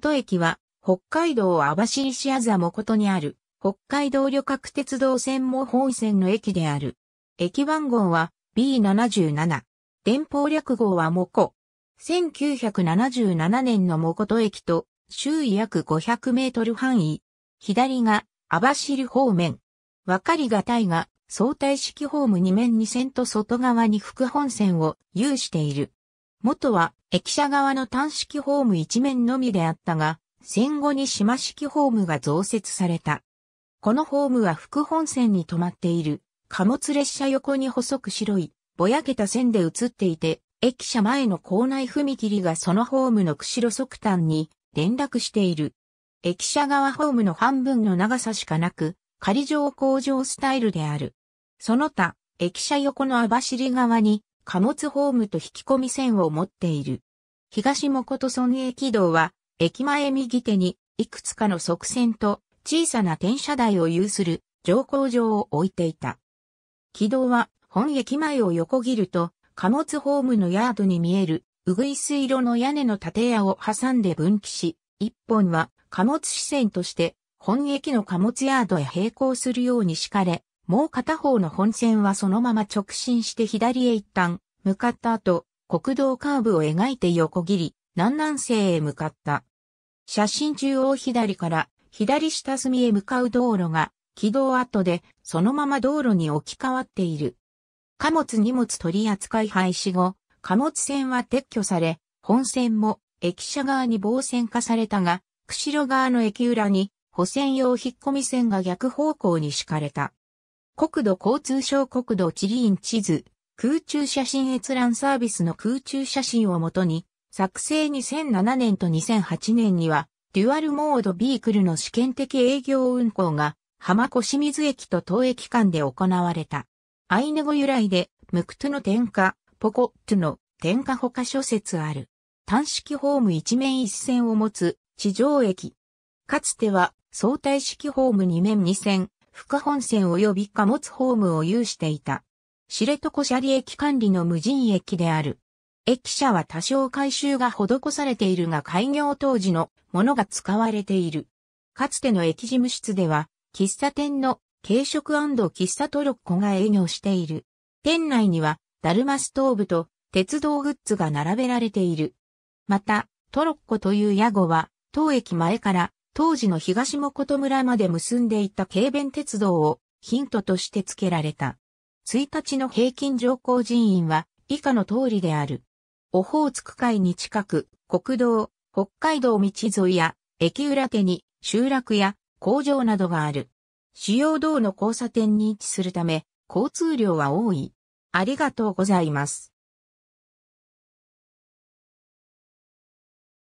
ト駅は、北海道網走市あざトにある、北海道旅客鉄道線も本線の駅である。駅番号は B77。電報略号はモコ。1977年のト駅と、周囲約500メートル範囲。左が、網走方面。わかりがたいが、相対式ホーム2面2線と外側に副本線を有している。元は駅舎側の単式ホーム一面のみであったが、戦後に島式ホームが増設された。このホームは副本線に止まっている貨物列車横に細く白いぼやけた線で映っていて、駅舎前の構内踏切がそのホームの釧路側端に連絡している。駅舎側ホームの半分の長さしかなく、仮上工場スタイルである。その他、駅舎横の網走側に貨物ホームと引き込み線を持っている。東と村営軌道は、駅前右手に、いくつかの側線と小さな転車台を有する乗降場を置いていた。軌道は、本駅前を横切ると、貨物ホームのヤードに見える、うぐいす色の屋根の建屋を挟んで分岐し、一本は貨物支線として、本駅の貨物ヤードへ並行するように敷かれ、もう片方の本線はそのまま直進して左へ一旦、向かった後、国道カーブを描いて横切り、南南西へ向かった。写真中央左から左下隅へ向かう道路が軌道跡でそのまま道路に置き換わっている。貨物荷物取扱廃止後、貨物船は撤去され、本線も駅舎側に防線化されたが、釧路側の駅裏に補線用引っ込み線が逆方向に敷かれた。国土交通省国土地理院地図、空中写真閲覧サービスの空中写真をもとに、作成2007年と2008年には、デュアルモードビークルの試験的営業運行が、浜越水駅と東駅間で行われた。アイヌ語由来で、ムクトゥの点火、ポコットゥの点火他諸説ある。単式ホーム一面一線を持つ地上駅。かつては相対式ホーム二面二線、福本線及び貨物ホームを有していた。知床斜里駅管理の無人駅である。駅舎は多少改修が施されているが開業当時のものが使われている。かつての駅事務室では、喫茶店の軽食喫茶トロッコが営業している。店内には、ダルマストーブと鉄道グッズが並べられている。また、トロッコという屋号は、当駅前から当時の東もと村まで結んでいた軽便鉄道をヒントとして付けられた。1日の平均乗降人員は以下の通りである。オホーツク海に近く、国道、北海道道沿いや、駅裏手に集落や工場などがある。主要道の交差点に位置するため、交通量は多い。ありがとうございます。